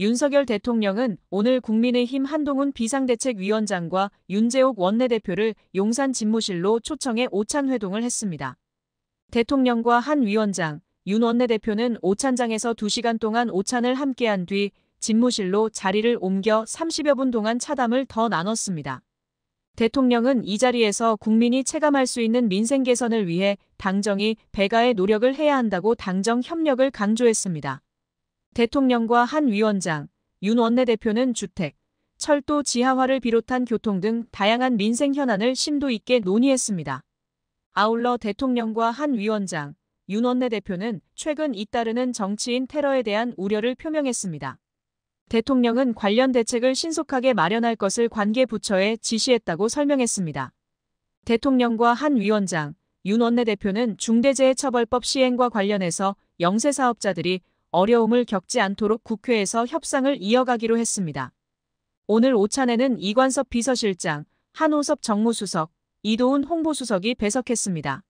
윤석열 대통령은 오늘 국민의힘 한동훈 비상대책위원장과 윤재욱 원내대표를 용산 집무실로 초청해 오찬 회동을 했습니다. 대통령과 한 위원장, 윤 원내대표는 오찬장에서 2시간 동안 오찬을 함께한 뒤 집무실로 자리를 옮겨 30여 분 동안 차담을 더 나눴습니다. 대통령은 이 자리에서 국민이 체감할 수 있는 민생 개선을 위해 당정이 배가의 노력을 해야 한다고 당정 협력을 강조했습니다. 대통령과 한 위원장, 윤 원내대표는 주택, 철도 지하화를 비롯한 교통 등 다양한 민생 현안을 심도 있게 논의했습니다. 아울러 대통령과 한 위원장, 윤 원내대표는 최근 잇따르는 정치인 테러에 대한 우려를 표명했습니다. 대통령은 관련 대책을 신속하게 마련할 것을 관계 부처에 지시했다고 설명했습니다. 대통령과 한 위원장, 윤 원내대표는 중대재해처벌법 시행과 관련해서 영세사업자들이 어려움을 겪지 않도록 국회에서 협상을 이어가기로 했습니다. 오늘 오찬에는 이관섭 비서실장, 한호섭 정무수석, 이도훈 홍보수석이 배석했습니다.